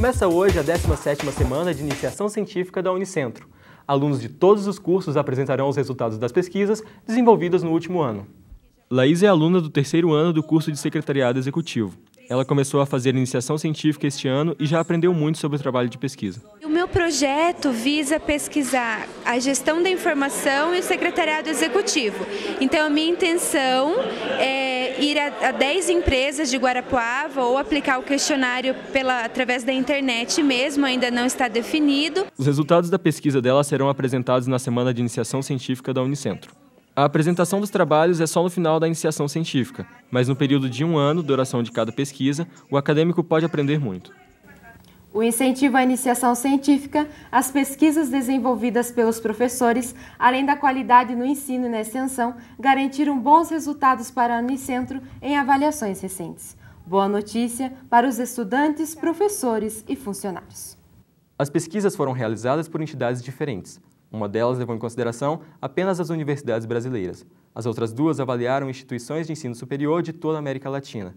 Começa hoje a 17ª semana de iniciação científica da Unicentro. Alunos de todos os cursos apresentarão os resultados das pesquisas desenvolvidas no último ano. Laís é aluna do terceiro ano do curso de Secretariado Executivo. Ela começou a fazer iniciação científica este ano e já aprendeu muito sobre o trabalho de pesquisa. O meu projeto visa pesquisar a gestão da informação e o secretariado executivo. Então, a minha intenção é ir a, a 10 empresas de Guarapuava ou aplicar o questionário pela, através da internet mesmo, ainda não está definido. Os resultados da pesquisa dela serão apresentados na Semana de Iniciação Científica da Unicentro. A apresentação dos trabalhos é só no final da iniciação científica, mas no período de um ano, duração de cada pesquisa, o acadêmico pode aprender muito. O incentivo à iniciação científica, as pesquisas desenvolvidas pelos professores, além da qualidade no ensino e na extensão, garantiram bons resultados para a Unicentro em avaliações recentes. Boa notícia para os estudantes, professores e funcionários. As pesquisas foram realizadas por entidades diferentes. Uma delas levou em consideração apenas as universidades brasileiras. As outras duas avaliaram instituições de ensino superior de toda a América Latina.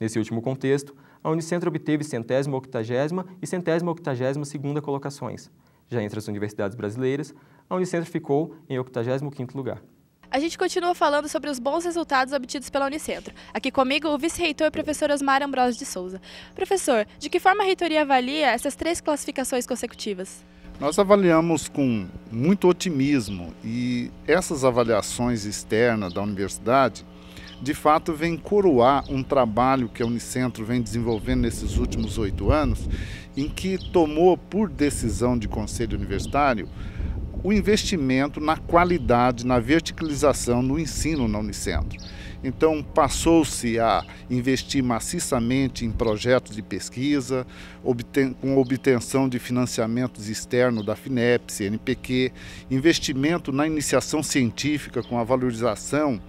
Nesse último contexto, a Unicentro obteve centésima, octagésima e centésima, octagésima segunda colocações. Já entre as universidades brasileiras, a Unicentro ficou em 85 quinto lugar. A gente continua falando sobre os bons resultados obtidos pela Unicentro. Aqui comigo o vice-reitor professor Osmar Ambrosio de Souza. Professor, de que forma a reitoria avalia essas três classificações consecutivas? Nós avaliamos com muito otimismo e essas avaliações externas da universidade de fato vem coroar um trabalho que a Unicentro vem desenvolvendo nesses últimos oito anos, em que tomou por decisão de conselho universitário o investimento na qualidade, na verticalização no ensino na Unicentro. Então, passou-se a investir maciçamente em projetos de pesquisa, obten com obtenção de financiamentos externos da FINEP, CNPq, investimento na iniciação científica com a valorização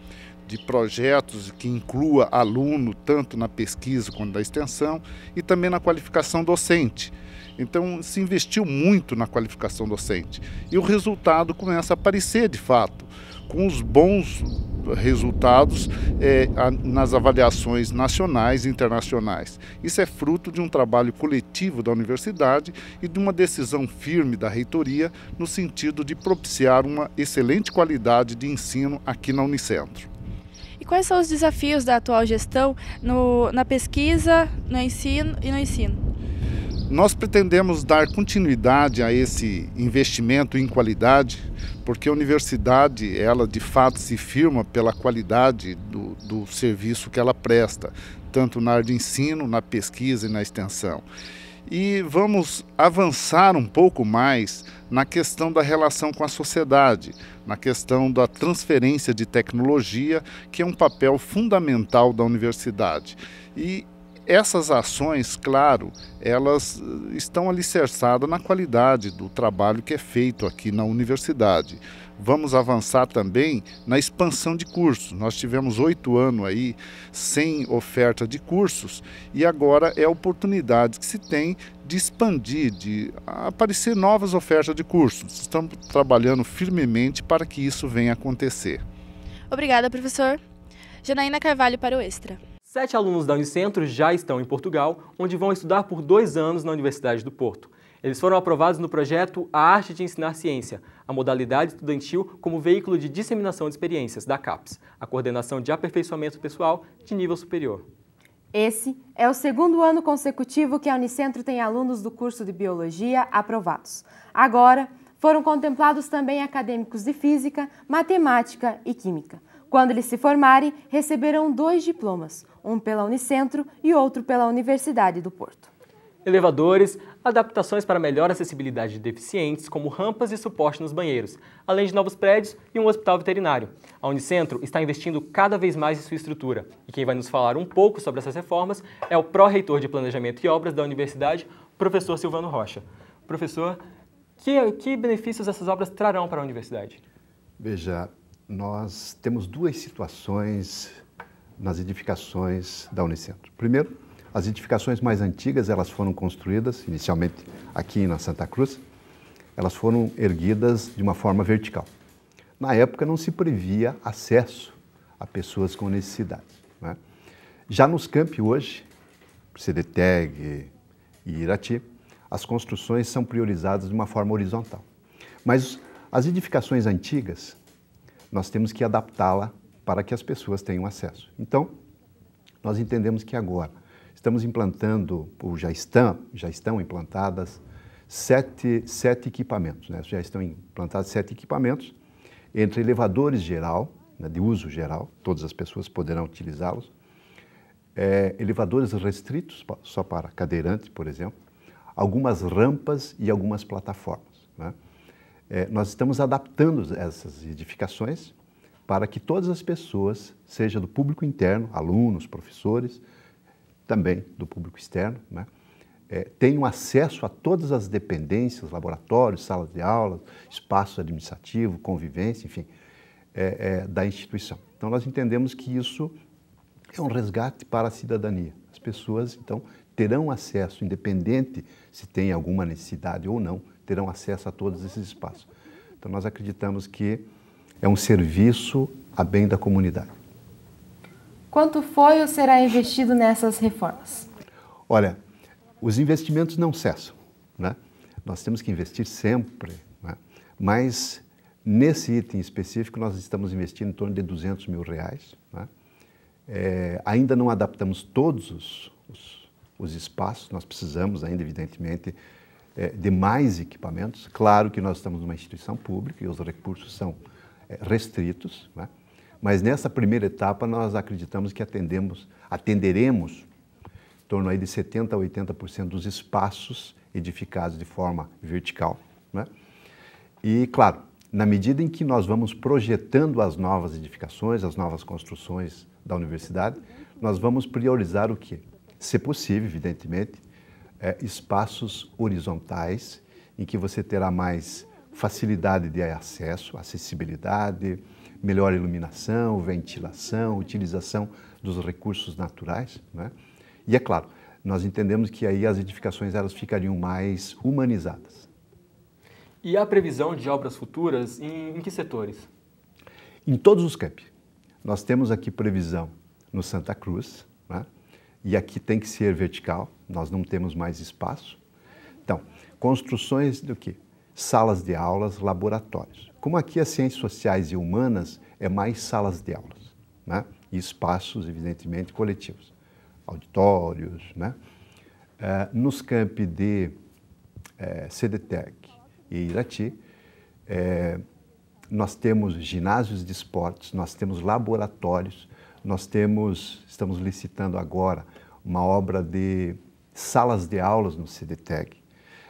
de projetos que inclua aluno tanto na pesquisa quanto na extensão e também na qualificação docente. Então se investiu muito na qualificação docente e o resultado começa a aparecer de fato, com os bons resultados é, nas avaliações nacionais e internacionais. Isso é fruto de um trabalho coletivo da universidade e de uma decisão firme da reitoria no sentido de propiciar uma excelente qualidade de ensino aqui na Unicentro quais são os desafios da atual gestão no, na pesquisa, no ensino e no ensino? Nós pretendemos dar continuidade a esse investimento em qualidade, porque a universidade, ela de fato se firma pela qualidade do, do serviço que ela presta, tanto na área de ensino, na pesquisa e na extensão. E vamos avançar um pouco mais na questão da relação com a sociedade, na questão da transferência de tecnologia, que é um papel fundamental da universidade. E essas ações, claro, elas eh, estão alicerçadas na qualidade do trabalho que é feito aqui na universidade. Vamos avançar também na expansão de cursos. Nós tivemos oito anos aí sem oferta de cursos e agora é a oportunidade que se tem de expandir, de aparecer novas ofertas de cursos. Estamos trabalhando firmemente para que isso venha acontecer. Obrigada, professor. Janaína Carvalho para o Extra. Sete alunos da Unicentro já estão em Portugal, onde vão estudar por dois anos na Universidade do Porto. Eles foram aprovados no projeto A Arte de Ensinar Ciência, a modalidade estudantil como veículo de disseminação de experiências da CAPES, a Coordenação de Aperfeiçoamento Pessoal de Nível Superior. Esse é o segundo ano consecutivo que a Unicentro tem alunos do curso de Biologia aprovados. Agora, foram contemplados também acadêmicos de Física, Matemática e Química. Quando eles se formarem, receberão dois diplomas, um pela Unicentro e outro pela Universidade do Porto. Elevadores, adaptações para melhor acessibilidade de deficientes, como rampas e suporte nos banheiros, além de novos prédios e um hospital veterinário. A Unicentro está investindo cada vez mais em sua estrutura. E quem vai nos falar um pouco sobre essas reformas é o pró-reitor de Planejamento e Obras da Universidade, professor Silvano Rocha. Professor, que, que benefícios essas obras trarão para a universidade? Veja, nós temos duas situações nas edificações da Unicentro. Primeiro, as edificações mais antigas, elas foram construídas inicialmente aqui na Santa Cruz, elas foram erguidas de uma forma vertical. Na época não se previa acesso a pessoas com necessidades. Né? Já nos campi hoje, CDTEG e Irati, as construções são priorizadas de uma forma horizontal. Mas as edificações antigas, nós temos que adaptá-la para que as pessoas tenham acesso. Então, nós entendemos que agora estamos implantando, ou já estão, já estão implantadas, sete, sete equipamentos. Né? Já estão implantados sete equipamentos, entre elevadores geral, né, de uso geral, todas as pessoas poderão utilizá-los, é, elevadores restritos, só para cadeirante, por exemplo, algumas rampas e algumas plataformas. Né? é, nós estamos adaptando essas edificações para que todas as pessoas, seja do público interno, alunos, professores, também do público externo, né, é, tenham acesso a todas as dependências, laboratórios, salas de aula, espaço administrativo, convivência, enfim, é, é, da instituição. Então, nós entendemos que isso é um resgate para a cidadania. As pessoas, então, terão acesso, independente se tem alguma necessidade ou não, terão acesso a todos esses espaços. Então, nós acreditamos que é um serviço a bem da comunidade. Quanto foi ou será investido nessas reformas? Olha, os investimentos não cessam. Né? Nós temos que investir sempre, né? mas nesse item específico nós estamos investindo em torno de 200 mil reais. Né? É, ainda não adaptamos todos os, os, os espaços, nós precisamos ainda, evidentemente, é, de mais equipamentos. Claro que nós estamos numa instituição pública e os recursos são é, restritos, né? mas nessa primeira etapa nós acreditamos que atendemos, atenderemos em torno aí de 70% a 80% dos espaços edificados de forma vertical. Né? E, claro, na medida em que nós vamos projetando as novas edificações, as novas construções da universidade, nós vamos priorizar o quê? Se possível, evidentemente, é, espaços horizontais em que você terá mais facilidade de acesso, acessibilidade, melhor iluminação, ventilação, utilização dos recursos naturais. Né? E é claro, nós entendemos que aí as edificações elas ficariam mais humanizadas. E a previsão de obras futuras em, em que setores? Em todos os campi. Nós temos aqui previsão no Santa Cruz, e aqui tem que ser vertical, nós não temos mais espaço. Então, construções do que? Salas de aulas, laboratórios. Como aqui as ciências sociais e humanas é mais salas de aulas, né? E espaços, evidentemente, coletivos, auditórios, né? Eh, nos campi de uh, eh, CDTEC e Irati, eh, nós temos ginásios de esportes, nós temos laboratórios, nós temos, estamos licitando agora uma obra de salas de aulas no CDTEG.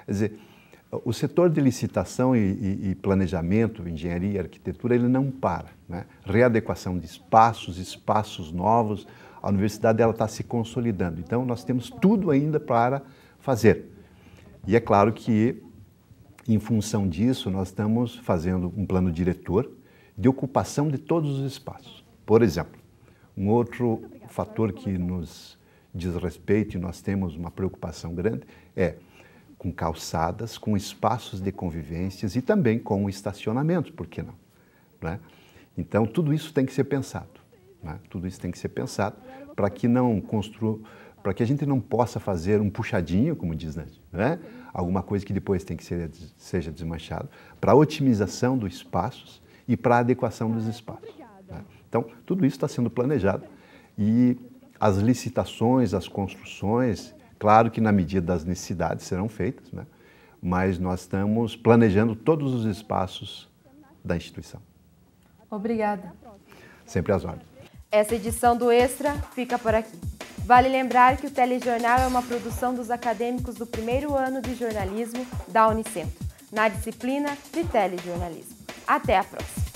Quer dizer, o setor de licitação e, e, e planejamento, engenharia, arquitetura, ele não para. Né? Readequação de espaços, espaços novos, a universidade ela está se consolidando. Então, nós temos tudo ainda para fazer. E é claro que, em função disso, nós estamos fazendo um plano diretor de ocupação de todos os espaços. Por exemplo, um outro fator que nos diz respeito e nós temos uma preocupação grande é com calçadas, com espaços de convivências e também com estacionamentos, por que não? Né? Então, tudo isso tem que ser pensado. Né? Tudo isso tem que ser pensado para que não construa, para que a gente não possa fazer um puxadinho, como diz né? É? alguma coisa que depois tem que ser, seja desmanchada, para a otimização dos espaços e para a adequação dos espaços. Né? Então, tudo isso está sendo planejado. E as licitações, as construções, claro que na medida das necessidades serão feitas, né? mas nós estamos planejando todos os espaços da instituição. Obrigada. Sempre às ordens. Essa edição do Extra fica por aqui. Vale lembrar que o Telejornal é uma produção dos acadêmicos do primeiro ano de jornalismo da Unicentro, na disciplina de telejornalismo. Até a próxima!